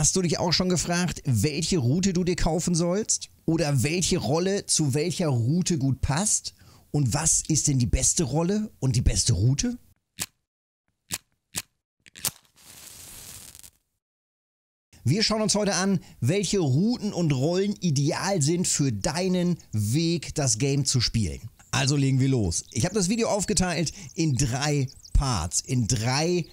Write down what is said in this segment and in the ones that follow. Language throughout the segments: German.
Hast du dich auch schon gefragt, welche Route du dir kaufen sollst? Oder welche Rolle zu welcher Route gut passt? Und was ist denn die beste Rolle und die beste Route? Wir schauen uns heute an, welche Routen und Rollen ideal sind für deinen Weg, das Game zu spielen. Also legen wir los. Ich habe das Video aufgeteilt in drei Parts, in drei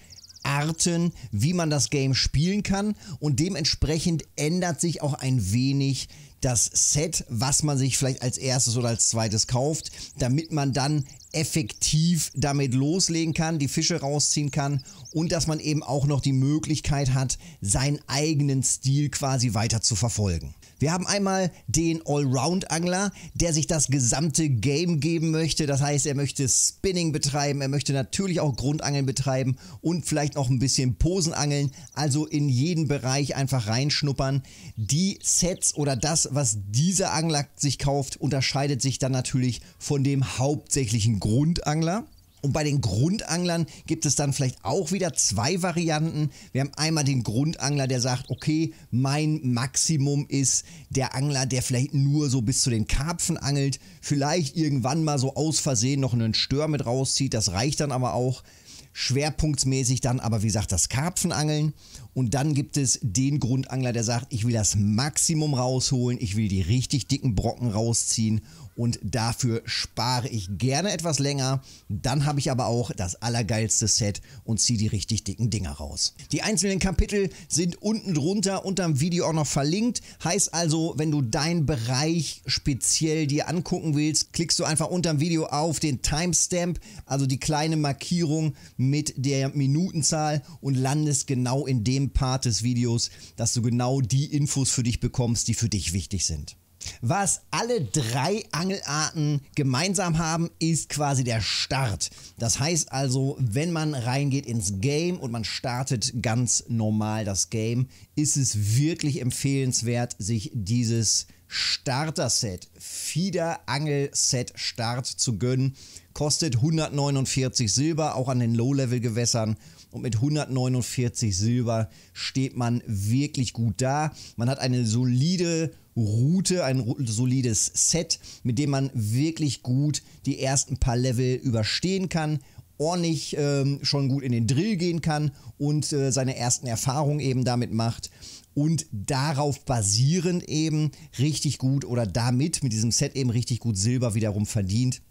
Arten, wie man das Game spielen kann und dementsprechend ändert sich auch ein wenig das Set, was man sich vielleicht als erstes oder als zweites kauft, damit man dann effektiv damit loslegen kann, die Fische rausziehen kann und dass man eben auch noch die Möglichkeit hat, seinen eigenen Stil quasi weiter zu verfolgen. Wir haben einmal den Allround-Angler, der sich das gesamte Game geben möchte. Das heißt, er möchte Spinning betreiben, er möchte natürlich auch Grundangeln betreiben und vielleicht noch ein bisschen Posenangeln. Also in jeden Bereich einfach reinschnuppern. Die Sets oder das, was dieser Angler sich kauft, unterscheidet sich dann natürlich von dem hauptsächlichen Grundangler. Und bei den Grundanglern gibt es dann vielleicht auch wieder zwei Varianten. Wir haben einmal den Grundangler, der sagt, okay, mein Maximum ist der Angler, der vielleicht nur so bis zu den Karpfen angelt, vielleicht irgendwann mal so aus Versehen noch einen Stör mit rauszieht, das reicht dann aber auch. Schwerpunktsmäßig dann aber, wie gesagt, das Karpfenangeln. Und dann gibt es den Grundangler, der sagt, ich will das Maximum rausholen, ich will die richtig dicken Brocken rausziehen und dafür spare ich gerne etwas länger. Dann habe ich aber auch das allergeilste Set und ziehe die richtig dicken Dinger raus. Die einzelnen Kapitel sind unten drunter unter dem Video auch noch verlinkt. Heißt also, wenn du deinen Bereich speziell dir angucken willst, klickst du einfach unter dem Video auf den Timestamp, also die kleine Markierung mit der Minutenzahl und landest genau in dem Part des Videos, dass du genau die Infos für dich bekommst, die für dich wichtig sind. Was alle drei Angelarten gemeinsam haben, ist quasi der Start. Das heißt also, wenn man reingeht ins Game und man startet ganz normal das Game, ist es wirklich empfehlenswert, sich dieses Starter-Set, Fieder-Angel-Set Start zu gönnen. Kostet 149 Silber, auch an den Low-Level-Gewässern. Und mit 149 Silber steht man wirklich gut da. Man hat eine solide Route, ein solides Set, mit dem man wirklich gut die ersten paar Level überstehen kann ordentlich ähm, schon gut in den Drill gehen kann und äh, seine ersten Erfahrungen eben damit macht und darauf basierend eben richtig gut oder damit mit diesem Set eben richtig gut Silber wiederum verdient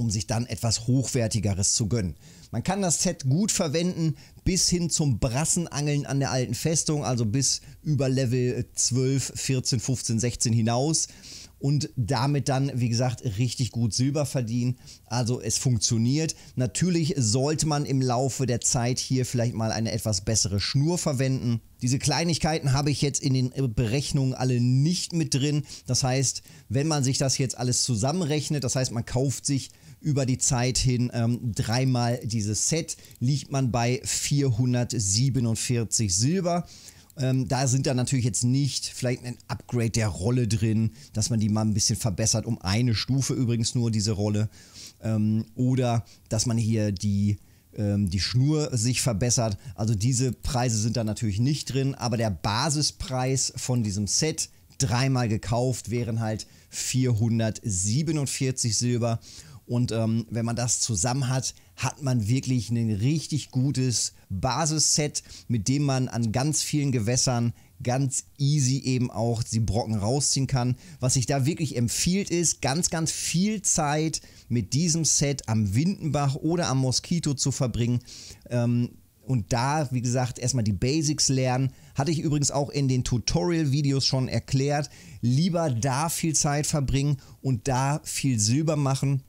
um sich dann etwas Hochwertigeres zu gönnen. Man kann das Set gut verwenden bis hin zum Brassenangeln an der alten Festung, also bis über Level 12, 14, 15, 16 hinaus und damit dann, wie gesagt, richtig gut Silber verdienen. Also es funktioniert. Natürlich sollte man im Laufe der Zeit hier vielleicht mal eine etwas bessere Schnur verwenden. Diese Kleinigkeiten habe ich jetzt in den äh, Berechnungen alle nicht mit drin. Das heißt, wenn man sich das jetzt alles zusammenrechnet, das heißt, man kauft sich über die Zeit hin ähm, dreimal dieses Set, liegt man bei 447 Silber. Ähm, da sind dann natürlich jetzt nicht vielleicht ein Upgrade der Rolle drin, dass man die mal ein bisschen verbessert, um eine Stufe übrigens nur diese Rolle. Ähm, oder dass man hier die, ähm, die Schnur sich verbessert. Also diese Preise sind da natürlich nicht drin, aber der Basispreis von diesem Set dreimal gekauft wären halt 447 Silber und ähm, wenn man das zusammen hat, hat man wirklich ein richtig gutes Basisset, mit dem man an ganz vielen Gewässern ganz easy eben auch die Brocken rausziehen kann. Was sich da wirklich empfiehlt ist, ganz, ganz viel Zeit mit diesem Set am Windenbach oder am Moskito zu verbringen. Ähm, und da, wie gesagt, erstmal die Basics lernen. Hatte ich übrigens auch in den Tutorial-Videos schon erklärt. Lieber da viel Zeit verbringen und da viel Silber machen,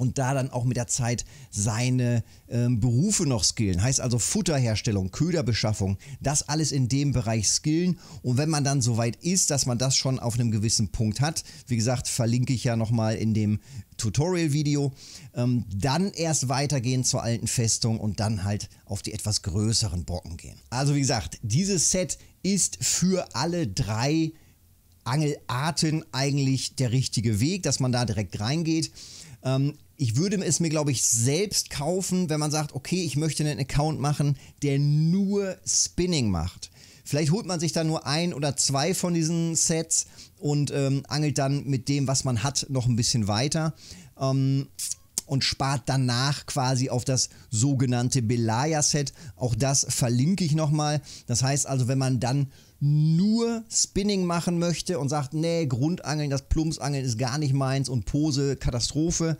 und da dann auch mit der Zeit seine ähm, Berufe noch skillen. Heißt also Futterherstellung, Köderbeschaffung, das alles in dem Bereich skillen. Und wenn man dann soweit ist, dass man das schon auf einem gewissen Punkt hat, wie gesagt, verlinke ich ja nochmal in dem Tutorial-Video, ähm, dann erst weitergehen zur alten Festung und dann halt auf die etwas größeren Brocken gehen. Also wie gesagt, dieses Set ist für alle drei Angelarten eigentlich der richtige Weg, dass man da direkt reingeht. Ähm, ich würde es mir, glaube ich, selbst kaufen, wenn man sagt, okay, ich möchte einen Account machen, der nur Spinning macht. Vielleicht holt man sich dann nur ein oder zwei von diesen Sets und ähm, angelt dann mit dem, was man hat, noch ein bisschen weiter. Ähm, und spart danach quasi auf das sogenannte Belaya-Set. Auch das verlinke ich nochmal. Das heißt also, wenn man dann nur Spinning machen möchte und sagt, nee, Grundangeln, das Plumpsangeln ist gar nicht meins und Pose, Katastrophe,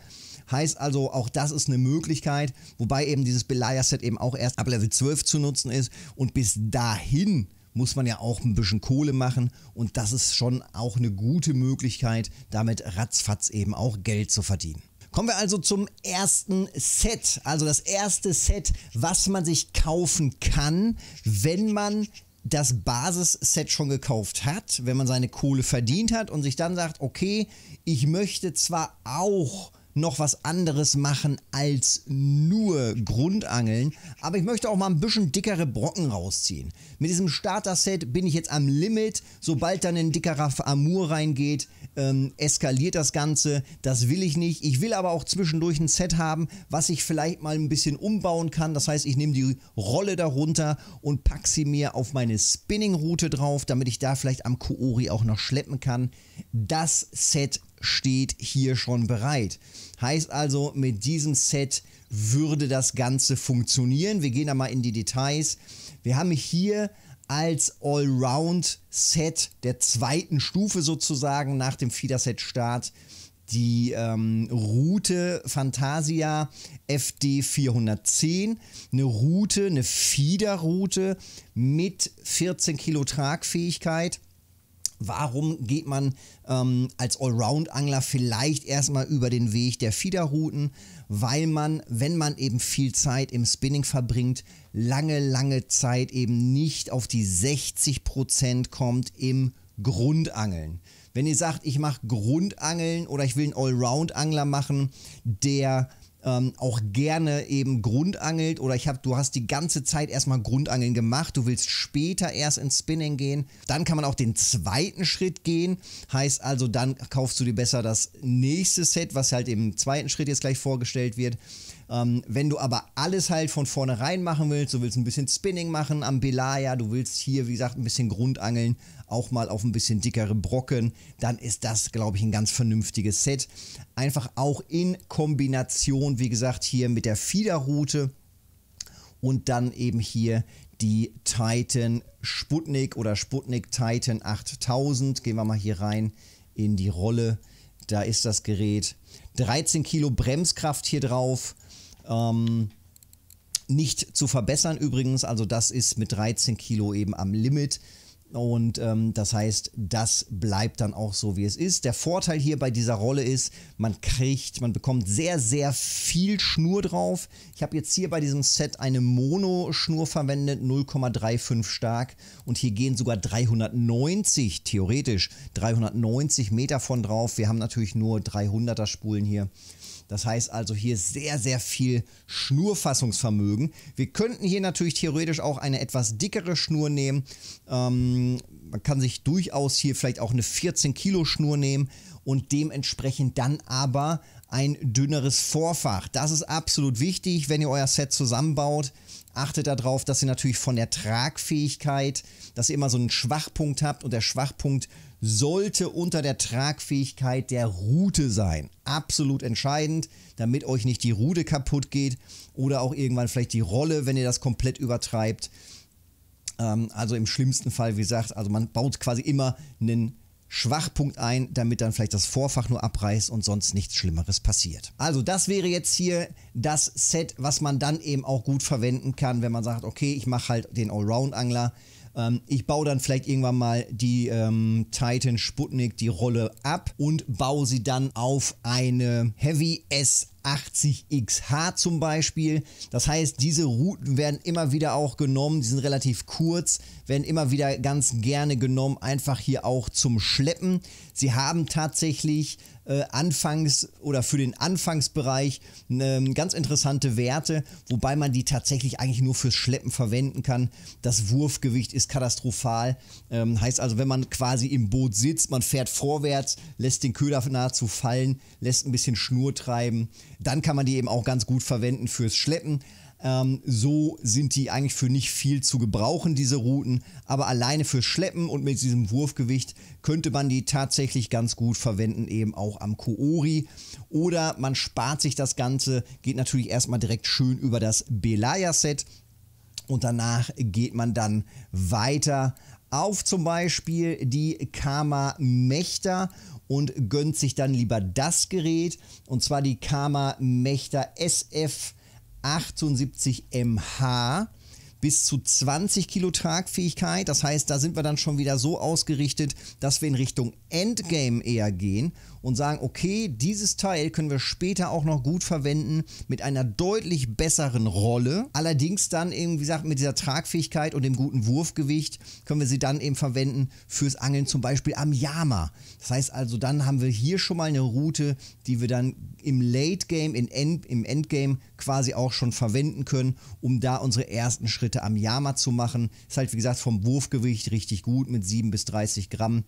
Heißt also, auch das ist eine Möglichkeit, wobei eben dieses Belayer-Set eben auch erst ab Level 12 zu nutzen ist und bis dahin muss man ja auch ein bisschen Kohle machen und das ist schon auch eine gute Möglichkeit, damit ratzfatz eben auch Geld zu verdienen. Kommen wir also zum ersten Set, also das erste Set, was man sich kaufen kann, wenn man das Basisset schon gekauft hat, wenn man seine Kohle verdient hat und sich dann sagt, okay, ich möchte zwar auch noch was anderes machen als nur Grundangeln. Aber ich möchte auch mal ein bisschen dickere Brocken rausziehen. Mit diesem Starter-Set bin ich jetzt am Limit. Sobald dann ein dickerer Amur reingeht, ähm, eskaliert das Ganze. Das will ich nicht. Ich will aber auch zwischendurch ein Set haben, was ich vielleicht mal ein bisschen umbauen kann. Das heißt, ich nehme die Rolle darunter und packe sie mir auf meine Spinning-Route drauf, damit ich da vielleicht am Koori auch noch schleppen kann. Das Set steht hier schon bereit. Heißt also, mit diesem Set würde das Ganze funktionieren. Wir gehen da mal in die Details. Wir haben hier als Allround-Set der zweiten Stufe sozusagen nach dem Feeder-Set-Start die ähm, Route Fantasia FD 410. Eine Route, eine Fiederroute mit 14 Kilo Tragfähigkeit. Warum geht man ähm, als Allround-Angler vielleicht erstmal über den Weg der Fiederrouten? Weil man, wenn man eben viel Zeit im Spinning verbringt, lange, lange Zeit eben nicht auf die 60% kommt im Grundangeln. Wenn ihr sagt, ich mache Grundangeln oder ich will einen Allround-Angler machen, der ähm, auch gerne eben Grundangelt oder ich habe, du hast die ganze Zeit erstmal Grundangeln gemacht, du willst später erst ins Spinning gehen. Dann kann man auch den zweiten Schritt gehen. Heißt also, dann kaufst du dir besser das nächste Set, was halt im zweiten Schritt jetzt gleich vorgestellt wird. Ähm, wenn du aber alles halt von vornherein machen willst, du willst ein bisschen Spinning machen am Belaya, du willst hier, wie gesagt, ein bisschen Grundangeln, auch mal auf ein bisschen dickere Brocken, dann ist das, glaube ich, ein ganz vernünftiges Set. Einfach auch in Kombination, wie gesagt, hier mit der Fiederroute und dann eben hier die Titan Sputnik oder Sputnik Titan 8000. Gehen wir mal hier rein in die Rolle. Da ist das Gerät. 13 Kilo Bremskraft hier drauf. Ähm, nicht zu verbessern übrigens, also das ist mit 13 Kilo eben am Limit. Und ähm, das heißt, das bleibt dann auch so, wie es ist. Der Vorteil hier bei dieser Rolle ist, man kriegt, man bekommt sehr, sehr viel Schnur drauf. Ich habe jetzt hier bei diesem Set eine Mono-Schnur verwendet, 0,35 stark. Und hier gehen sogar 390, theoretisch 390 Meter von drauf. Wir haben natürlich nur 300er Spulen hier. Das heißt also hier sehr, sehr viel Schnurfassungsvermögen. Wir könnten hier natürlich theoretisch auch eine etwas dickere Schnur nehmen. Ähm, man kann sich durchaus hier vielleicht auch eine 14 Kilo Schnur nehmen und dementsprechend dann aber ein dünneres Vorfach. Das ist absolut wichtig, wenn ihr euer Set zusammenbaut. Achtet darauf, dass ihr natürlich von der Tragfähigkeit, dass ihr immer so einen Schwachpunkt habt und der Schwachpunkt sollte unter der Tragfähigkeit der Rute sein. Absolut entscheidend, damit euch nicht die Rute kaputt geht oder auch irgendwann vielleicht die Rolle, wenn ihr das komplett übertreibt. Ähm, also im schlimmsten Fall, wie gesagt, also man baut quasi immer einen Schwachpunkt ein, damit dann vielleicht das Vorfach nur abreißt und sonst nichts Schlimmeres passiert. Also das wäre jetzt hier das Set, was man dann eben auch gut verwenden kann, wenn man sagt, okay, ich mache halt den Allround-Angler ähm, ich baue dann vielleicht irgendwann mal die ähm, Titan Sputnik die Rolle ab und baue sie dann auf eine Heavy S 80XH zum Beispiel. Das heißt, diese Routen werden immer wieder auch genommen, die sind relativ kurz, werden immer wieder ganz gerne genommen, einfach hier auch zum Schleppen. Sie haben tatsächlich äh, anfangs oder für den Anfangsbereich äh, ganz interessante Werte, wobei man die tatsächlich eigentlich nur fürs Schleppen verwenden kann. Das Wurfgewicht ist katastrophal. Ähm, heißt also, wenn man quasi im Boot sitzt, man fährt vorwärts, lässt den Köder nahezu fallen, lässt ein bisschen Schnur treiben, dann kann man die eben auch ganz gut verwenden fürs Schleppen. Ähm, so sind die eigentlich für nicht viel zu gebrauchen, diese Routen. Aber alleine fürs Schleppen und mit diesem Wurfgewicht könnte man die tatsächlich ganz gut verwenden, eben auch am Koori. Oder man spart sich das Ganze, geht natürlich erstmal direkt schön über das Belaya-Set. Und danach geht man dann weiter auf zum Beispiel die Karma Mächter und gönnt sich dann lieber das Gerät und zwar die Karma Mächter SF 78 MH bis zu 20 Kilo Tragfähigkeit. Das heißt, da sind wir dann schon wieder so ausgerichtet, dass wir in Richtung Endgame eher gehen und sagen, okay, dieses Teil können wir später auch noch gut verwenden mit einer deutlich besseren Rolle. Allerdings dann eben, wie gesagt, mit dieser Tragfähigkeit und dem guten Wurfgewicht können wir sie dann eben verwenden fürs Angeln zum Beispiel am Yama. Das heißt also, dann haben wir hier schon mal eine Route, die wir dann im Late Game, End, im Endgame quasi auch schon verwenden können, um da unsere ersten Schritte am Yama zu machen. Ist halt, wie gesagt, vom Wurfgewicht richtig gut mit 7 bis 30 Gramm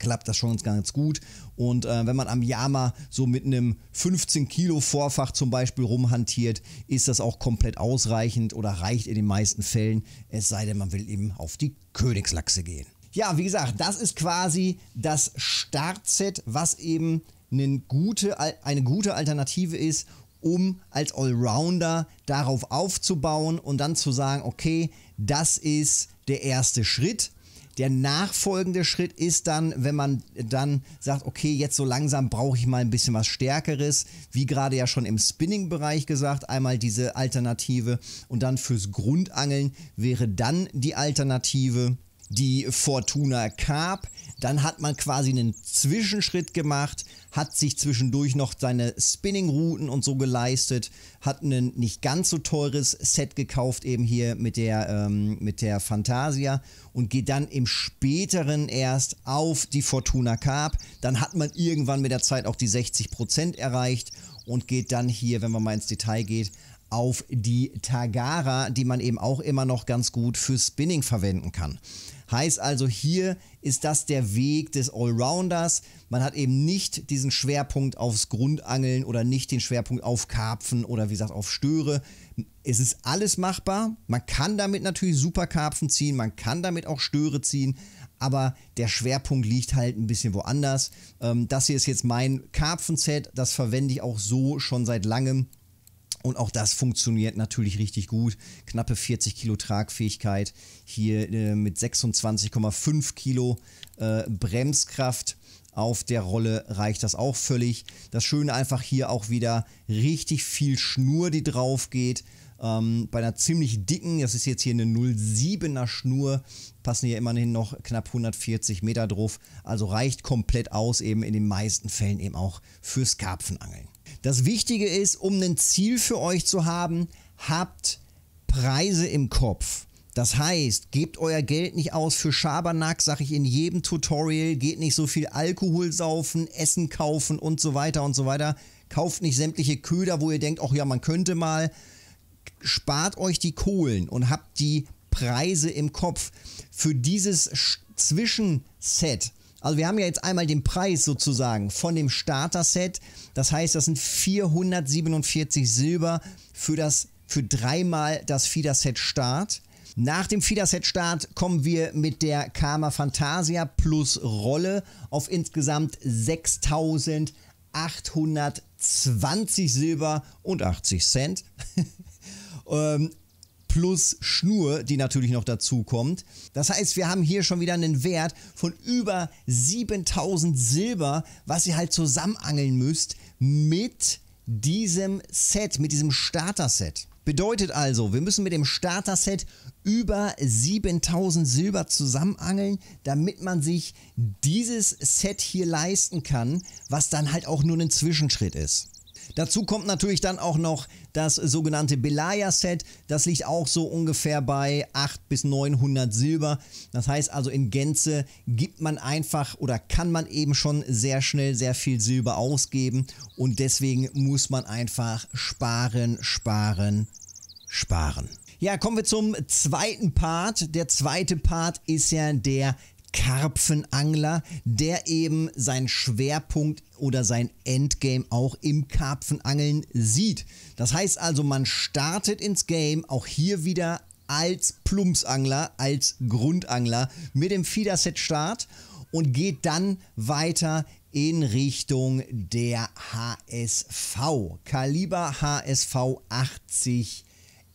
klappt das schon ganz gut. Und äh, wenn man am Yama so mit einem 15 Kilo Vorfach zum Beispiel rumhantiert, ist das auch komplett ausreichend oder reicht in den meisten Fällen, es sei denn, man will eben auf die Königslachse gehen. Ja, wie gesagt, das ist quasi das Startset, was eben eine gute, eine gute Alternative ist, um als Allrounder darauf aufzubauen und dann zu sagen, okay, das ist der erste Schritt der nachfolgende Schritt ist dann, wenn man dann sagt, okay, jetzt so langsam brauche ich mal ein bisschen was Stärkeres, wie gerade ja schon im Spinning-Bereich gesagt, einmal diese Alternative und dann fürs Grundangeln wäre dann die Alternative die Fortuna Carp. Dann hat man quasi einen Zwischenschritt gemacht, hat sich zwischendurch noch seine Spinning-Routen und so geleistet, hat ein nicht ganz so teures Set gekauft, eben hier mit der, ähm, mit der Fantasia und geht dann im späteren erst auf die Fortuna Carp. Dann hat man irgendwann mit der Zeit auch die 60% erreicht und geht dann hier, wenn man mal ins Detail geht, auf die Tagara, die man eben auch immer noch ganz gut für Spinning verwenden kann. Heißt also, hier ist das der Weg des Allrounders. Man hat eben nicht diesen Schwerpunkt aufs Grundangeln oder nicht den Schwerpunkt auf Karpfen oder wie gesagt auf Störe. Es ist alles machbar. Man kann damit natürlich super Karpfen ziehen, man kann damit auch Störe ziehen, aber der Schwerpunkt liegt halt ein bisschen woanders. Ähm, das hier ist jetzt mein Karpfenset, das verwende ich auch so schon seit langem und auch das funktioniert natürlich richtig gut. Knappe 40 Kilo Tragfähigkeit, hier äh, mit 26,5 Kilo äh, Bremskraft auf der Rolle reicht das auch völlig. Das Schöne einfach hier auch wieder richtig viel Schnur, die drauf geht. Ähm, bei einer ziemlich dicken, das ist jetzt hier eine 0,7er Schnur, passen hier immerhin noch knapp 140 Meter drauf. Also reicht komplett aus, eben in den meisten Fällen eben auch fürs Karpfenangeln. Das Wichtige ist, um ein Ziel für euch zu haben, habt Preise im Kopf. Das heißt, gebt euer Geld nicht aus für Schabernack, sage ich in jedem Tutorial, geht nicht so viel Alkohol saufen, Essen kaufen und so weiter und so weiter. Kauft nicht sämtliche Köder, wo ihr denkt, ach ja, man könnte mal, spart euch die Kohlen und habt die Preise im Kopf für dieses Zwischenset. Also wir haben ja jetzt einmal den Preis sozusagen von dem Starter-Set. Das heißt, das sind 447 Silber für das für dreimal das Fiederset Start. Nach dem Fiederset Start kommen wir mit der Karma Fantasia plus Rolle auf insgesamt 6820 Silber und 80 Cent. Ähm, plus Schnur, die natürlich noch dazu kommt. Das heißt, wir haben hier schon wieder einen Wert von über 7000 Silber, was ihr halt zusammenangeln müsst mit diesem Set, mit diesem Starter-Set. Bedeutet also, wir müssen mit dem Starter-Set über 7000 Silber zusammenangeln, damit man sich dieses Set hier leisten kann, was dann halt auch nur ein Zwischenschritt ist. Dazu kommt natürlich dann auch noch das sogenannte Belaya-Set. Das liegt auch so ungefähr bei 800 bis 900 Silber. Das heißt also in Gänze gibt man einfach oder kann man eben schon sehr schnell sehr viel Silber ausgeben. Und deswegen muss man einfach sparen, sparen, sparen. Ja, kommen wir zum zweiten Part. Der zweite Part ist ja der Karpfenangler, der eben seinen Schwerpunkt oder sein Endgame auch im Karpfenangeln sieht. Das heißt also, man startet ins Game auch hier wieder als Plumpsangler, als Grundangler mit dem Feederset Start und geht dann weiter in Richtung der HSV. Kaliber HSV 80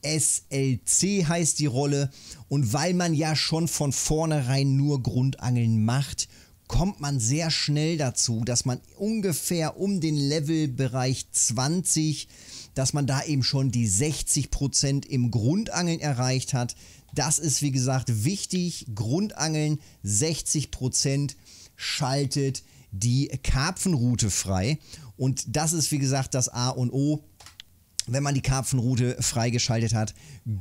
SLC heißt die Rolle. Und weil man ja schon von vornherein nur Grundangeln macht, kommt man sehr schnell dazu, dass man ungefähr um den Levelbereich 20, dass man da eben schon die 60% im Grundangeln erreicht hat. Das ist wie gesagt wichtig. Grundangeln 60% schaltet die Karpfenroute frei. Und das ist wie gesagt das A und O wenn man die Karpfenroute freigeschaltet hat,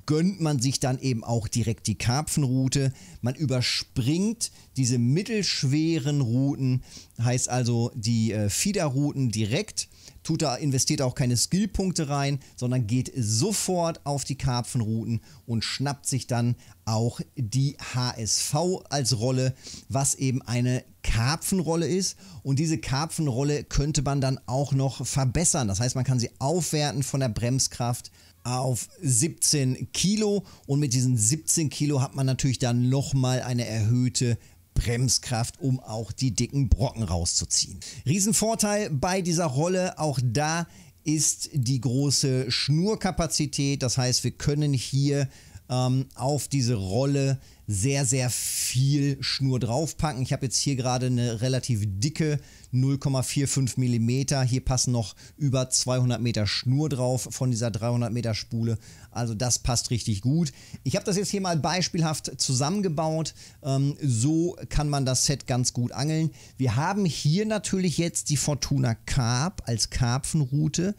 gönnt man sich dann eben auch direkt die Karpfenroute. Man überspringt diese mittelschweren Routen, heißt also die äh, Fiederrouten direkt tut da, investiert auch keine Skillpunkte rein, sondern geht sofort auf die Karpfenrouten und schnappt sich dann auch die HSV als Rolle, was eben eine Karpfenrolle ist. Und diese Karpfenrolle könnte man dann auch noch verbessern. Das heißt, man kann sie aufwerten von der Bremskraft auf 17 Kilo und mit diesen 17 Kilo hat man natürlich dann nochmal eine erhöhte Bremskraft, um auch die dicken Brocken rauszuziehen. Riesenvorteil bei dieser Rolle, auch da ist die große Schnurkapazität. Das heißt, wir können hier ähm, auf diese Rolle sehr, sehr viel Schnur draufpacken. Ich habe jetzt hier gerade eine relativ dicke 0,45 mm. Hier passen noch über 200 Meter Schnur drauf von dieser 300 Meter Spule. Also das passt richtig gut. Ich habe das jetzt hier mal beispielhaft zusammengebaut. Ähm, so kann man das Set ganz gut angeln. Wir haben hier natürlich jetzt die Fortuna Carp als Karpfenroute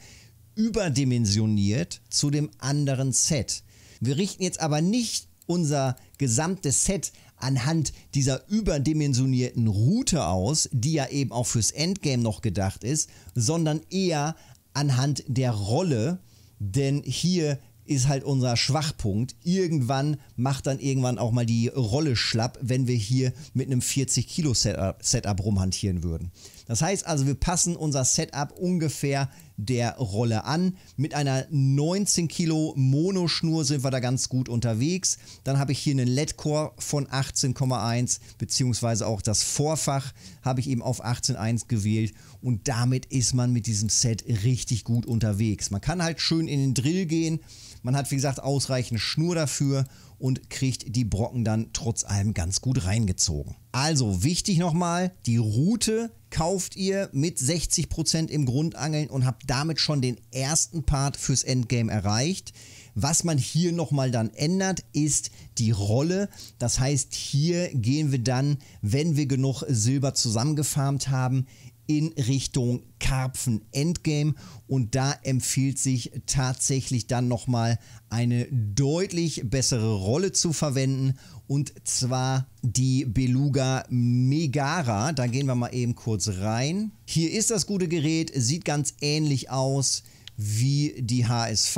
überdimensioniert zu dem anderen Set. Wir richten jetzt aber nicht unser gesamtes Set anhand dieser überdimensionierten Route aus, die ja eben auch fürs Endgame noch gedacht ist, sondern eher anhand der Rolle, denn hier ist halt unser Schwachpunkt. Irgendwann macht dann irgendwann auch mal die Rolle schlapp, wenn wir hier mit einem 40 Kilo Setup, rumhantieren würden. Das heißt also, wir passen unser Setup ungefähr der Rolle an. Mit einer 19 Kilo Monoschnur sind wir da ganz gut unterwegs. Dann habe ich hier einen LED-Core von 18,1 beziehungsweise auch das Vorfach habe ich eben auf 18,1 gewählt und damit ist man mit diesem Set richtig gut unterwegs. Man kann halt schön in den Drill gehen. Man hat wie gesagt ausreichend Schnur dafür und kriegt die Brocken dann trotz allem ganz gut reingezogen. Also wichtig nochmal, die Route kauft ihr mit 60% im Grundangeln und habt damit schon den ersten Part fürs Endgame erreicht. Was man hier nochmal dann ändert, ist die Rolle. Das heißt, hier gehen wir dann, wenn wir genug Silber zusammengefarmt haben, in Richtung Karpfen Endgame und da empfiehlt sich tatsächlich dann nochmal eine deutlich bessere Rolle zu verwenden und zwar die Beluga Megara. Da gehen wir mal eben kurz rein. Hier ist das gute Gerät, sieht ganz ähnlich aus wie die HSV.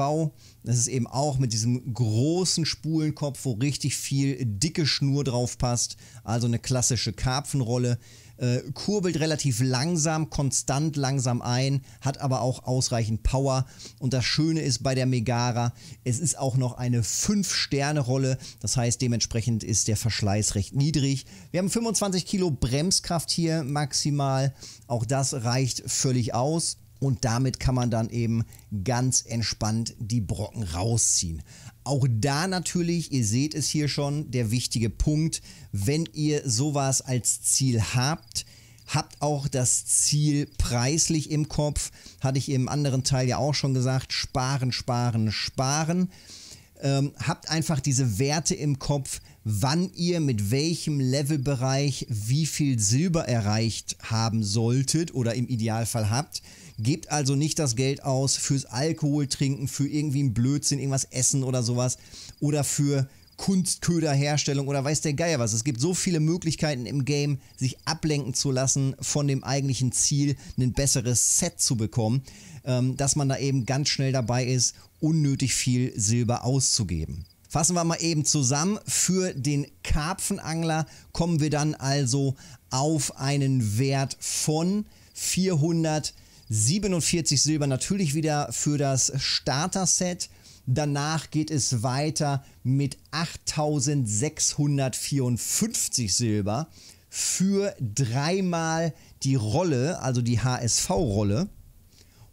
Das ist eben auch mit diesem großen Spulenkopf, wo richtig viel dicke Schnur drauf passt. Also eine klassische Karpfenrolle äh, kurbelt relativ langsam, konstant langsam ein, hat aber auch ausreichend Power. Und das Schöne ist bei der Megara, es ist auch noch eine 5-Sterne-Rolle. Das heißt, dementsprechend ist der Verschleiß recht niedrig. Wir haben 25 Kilo Bremskraft hier maximal. Auch das reicht völlig aus und damit kann man dann eben ganz entspannt die Brocken rausziehen. Auch da natürlich, ihr seht es hier schon, der wichtige Punkt, wenn ihr sowas als Ziel habt, habt auch das Ziel preislich im Kopf, hatte ich im anderen Teil ja auch schon gesagt, sparen, sparen, sparen. Ähm, habt einfach diese Werte im Kopf, wann ihr mit welchem Levelbereich wie viel Silber erreicht haben solltet oder im Idealfall habt Gebt also nicht das Geld aus fürs Alkohol trinken, für irgendwie einen Blödsinn, irgendwas essen oder sowas oder für Kunstköderherstellung oder weiß der Geier was. Es gibt so viele Möglichkeiten im Game, sich ablenken zu lassen von dem eigentlichen Ziel, ein besseres Set zu bekommen, ähm, dass man da eben ganz schnell dabei ist, unnötig viel Silber auszugeben. Fassen wir mal eben zusammen. Für den Karpfenangler kommen wir dann also auf einen Wert von 400 47 Silber natürlich wieder für das Starter-Set. Danach geht es weiter mit 8654 Silber für dreimal die Rolle, also die HSV-Rolle.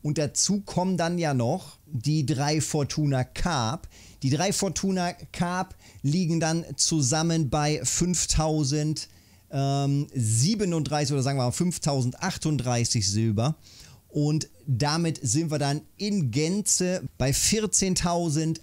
Und dazu kommen dann ja noch die drei Fortuna Carp. Die drei Fortuna Carp liegen dann zusammen bei 5037 ähm, oder sagen wir mal 5038 Silber. Und damit sind wir dann in Gänze bei 14.140.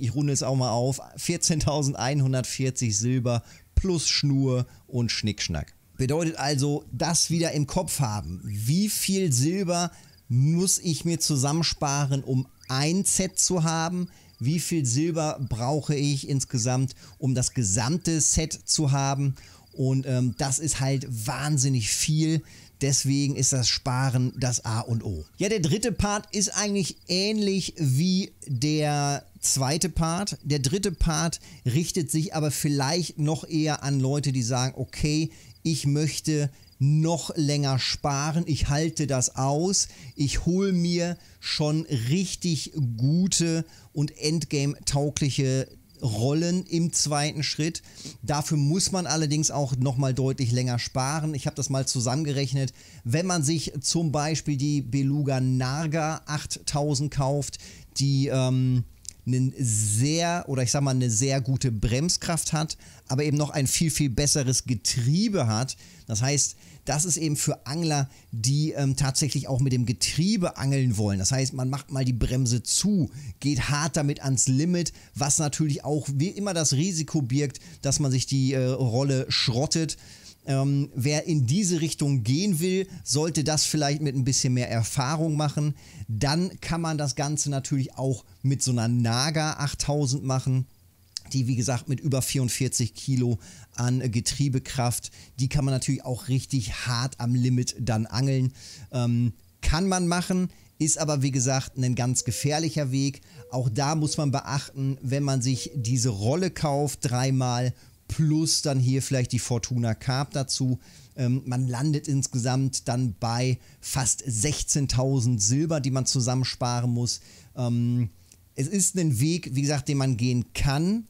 Ich runde es auch mal auf. 14.140 Silber plus Schnur und Schnickschnack. Bedeutet also, das wieder im Kopf haben. Wie viel Silber muss ich mir zusammensparen, um ein Set zu haben? Wie viel Silber brauche ich insgesamt, um das gesamte Set zu haben? Und ähm, das ist halt wahnsinnig viel. Deswegen ist das Sparen das A und O. Ja, der dritte Part ist eigentlich ähnlich wie der zweite Part. Der dritte Part richtet sich aber vielleicht noch eher an Leute, die sagen, okay, ich möchte noch länger sparen, ich halte das aus, ich hole mir schon richtig gute und endgame-taugliche rollen im zweiten Schritt. Dafür muss man allerdings auch nochmal deutlich länger sparen. Ich habe das mal zusammengerechnet. Wenn man sich zum Beispiel die Beluga Narga 8000 kauft, die... Ähm, einen sehr, oder ich sag mal, eine sehr gute Bremskraft hat, aber eben noch ein viel, viel besseres Getriebe hat. Das heißt, das ist eben für Angler, die ähm, tatsächlich auch mit dem Getriebe angeln wollen. Das heißt, man macht mal die Bremse zu, geht hart damit ans Limit, was natürlich auch wie immer das Risiko birgt, dass man sich die äh, Rolle schrottet. Ähm, wer in diese Richtung gehen will, sollte das vielleicht mit ein bisschen mehr Erfahrung machen. Dann kann man das Ganze natürlich auch mit so einer Naga 8000 machen die wie gesagt mit über 44 Kilo an Getriebekraft, die kann man natürlich auch richtig hart am Limit dann angeln. Ähm, kann man machen, ist aber wie gesagt ein ganz gefährlicher Weg. Auch da muss man beachten, wenn man sich diese Rolle kauft, dreimal plus dann hier vielleicht die Fortuna Carp dazu. Ähm, man landet insgesamt dann bei fast 16.000 Silber, die man zusammensparen muss. Ähm, es ist ein Weg, wie gesagt, den man gehen kann.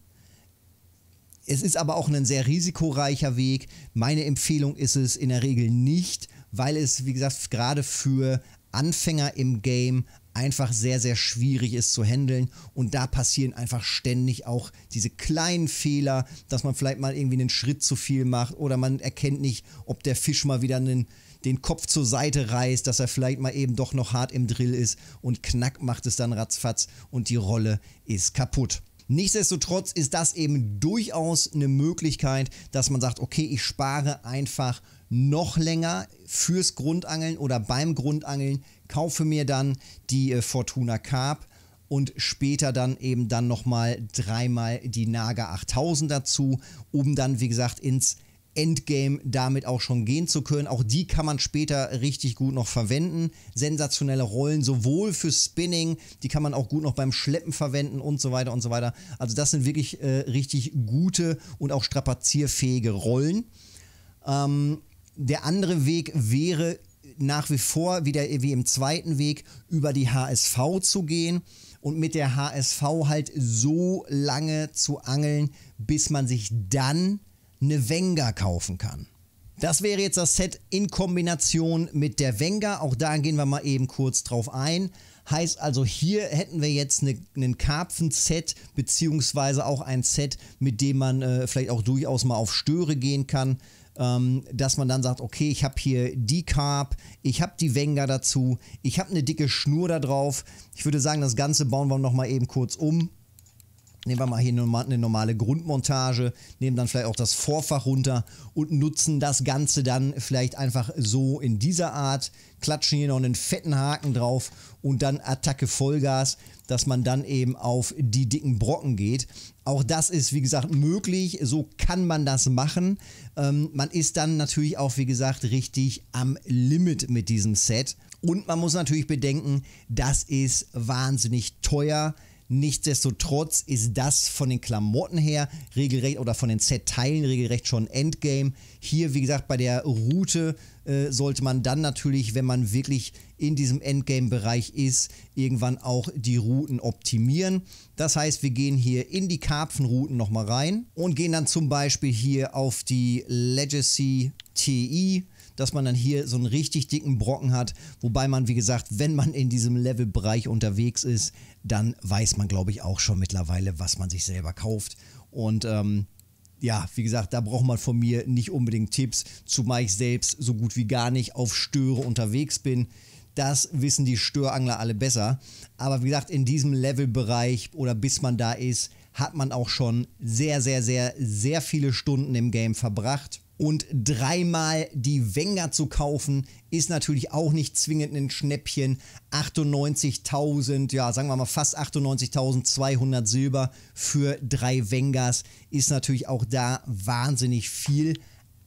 Es ist aber auch ein sehr risikoreicher Weg. Meine Empfehlung ist es in der Regel nicht, weil es, wie gesagt, gerade für Anfänger im Game einfach sehr, sehr schwierig ist zu handeln. Und da passieren einfach ständig auch diese kleinen Fehler, dass man vielleicht mal irgendwie einen Schritt zu viel macht oder man erkennt nicht, ob der Fisch mal wieder einen, den Kopf zur Seite reißt, dass er vielleicht mal eben doch noch hart im Drill ist und knack macht es dann ratzfatz und die Rolle ist kaputt. Nichtsdestotrotz ist das eben durchaus eine Möglichkeit, dass man sagt, okay, ich spare einfach noch länger fürs Grundangeln oder beim Grundangeln, kaufe mir dann die äh, Fortuna Carp und später dann eben dann nochmal dreimal die Naga 8000 dazu, um dann, wie gesagt, ins Endgame damit auch schon gehen zu können. Auch die kann man später richtig gut noch verwenden. Sensationelle Rollen sowohl für Spinning, die kann man auch gut noch beim Schleppen verwenden und so weiter und so weiter. Also das sind wirklich äh, richtig gute und auch strapazierfähige Rollen. Ähm, der andere Weg wäre nach wie vor, wieder wie im zweiten Weg, über die HSV zu gehen und mit der HSV halt so lange zu angeln, bis man sich dann eine Wenger kaufen kann. Das wäre jetzt das Set in Kombination mit der Wenger. Auch da gehen wir mal eben kurz drauf ein. Heißt also, hier hätten wir jetzt einen ne, Karpfen-Set, beziehungsweise auch ein Set, mit dem man äh, vielleicht auch durchaus mal auf Störe gehen kann. Ähm, dass man dann sagt, okay, ich habe hier die Carp, ich habe die Wenger dazu, ich habe eine dicke Schnur da drauf. Ich würde sagen, das Ganze bauen wir nochmal eben kurz um nehmen wir mal hier eine normale Grundmontage, nehmen dann vielleicht auch das Vorfach runter und nutzen das Ganze dann vielleicht einfach so in dieser Art, klatschen hier noch einen fetten Haken drauf und dann Attacke Vollgas, dass man dann eben auf die dicken Brocken geht. Auch das ist, wie gesagt, möglich. So kann man das machen. Ähm, man ist dann natürlich auch, wie gesagt, richtig am Limit mit diesem Set. Und man muss natürlich bedenken, das ist wahnsinnig teuer. Nichtsdestotrotz ist das von den Klamotten her regelrecht oder von den Set-Teilen regelrecht schon Endgame. Hier, wie gesagt, bei der Route äh, sollte man dann natürlich, wenn man wirklich in diesem Endgame-Bereich ist, irgendwann auch die Routen optimieren. Das heißt, wir gehen hier in die Karpfenrouten nochmal rein und gehen dann zum Beispiel hier auf die Legacy TI dass man dann hier so einen richtig dicken Brocken hat. Wobei man, wie gesagt, wenn man in diesem Levelbereich unterwegs ist, dann weiß man, glaube ich, auch schon mittlerweile, was man sich selber kauft. Und ähm, ja, wie gesagt, da braucht man von mir nicht unbedingt Tipps, zumal ich selbst so gut wie gar nicht auf Störe unterwegs bin. Das wissen die Störangler alle besser. Aber wie gesagt, in diesem Levelbereich oder bis man da ist, hat man auch schon sehr, sehr, sehr, sehr viele Stunden im Game verbracht. Und dreimal die Wenger zu kaufen, ist natürlich auch nicht zwingend ein Schnäppchen. 98.000, ja, sagen wir mal fast 98.200 Silber für drei Wengers ist natürlich auch da wahnsinnig viel.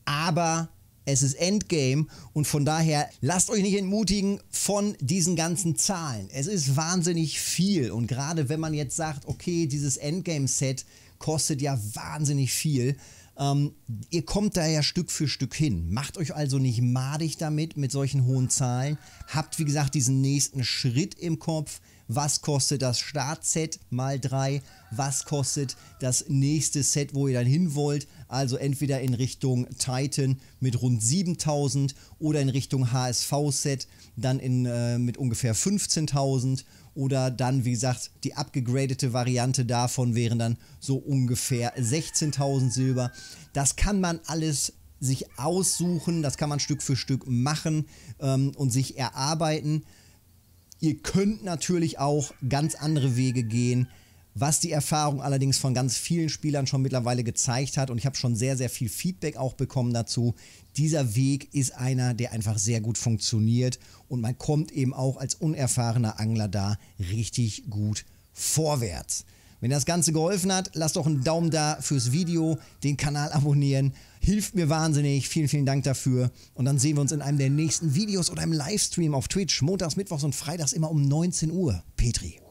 Aber es ist Endgame und von daher lasst euch nicht entmutigen von diesen ganzen Zahlen. Es ist wahnsinnig viel und gerade wenn man jetzt sagt, okay, dieses Endgame-Set kostet ja wahnsinnig viel, ähm, ihr kommt da ja Stück für Stück hin. Macht euch also nicht madig damit, mit solchen hohen Zahlen. Habt, wie gesagt, diesen nächsten Schritt im Kopf. Was kostet das Startset mal 3? Was kostet das nächste Set, wo ihr dann hin wollt? Also entweder in Richtung Titan mit rund 7000 oder in Richtung HSV-Set dann in, äh, mit ungefähr 15.000 oder dann, wie gesagt, die abgegradete Variante davon wären dann so ungefähr 16.000 Silber. Das kann man alles sich aussuchen, das kann man Stück für Stück machen ähm, und sich erarbeiten. Ihr könnt natürlich auch ganz andere Wege gehen was die Erfahrung allerdings von ganz vielen Spielern schon mittlerweile gezeigt hat und ich habe schon sehr, sehr viel Feedback auch bekommen dazu. Dieser Weg ist einer, der einfach sehr gut funktioniert und man kommt eben auch als unerfahrener Angler da richtig gut vorwärts. Wenn das Ganze geholfen hat, lasst doch einen Daumen da fürs Video, den Kanal abonnieren. Hilft mir wahnsinnig. Vielen, vielen Dank dafür. Und dann sehen wir uns in einem der nächsten Videos oder im Livestream auf Twitch. Montags, Mittwochs und Freitags immer um 19 Uhr. Petri.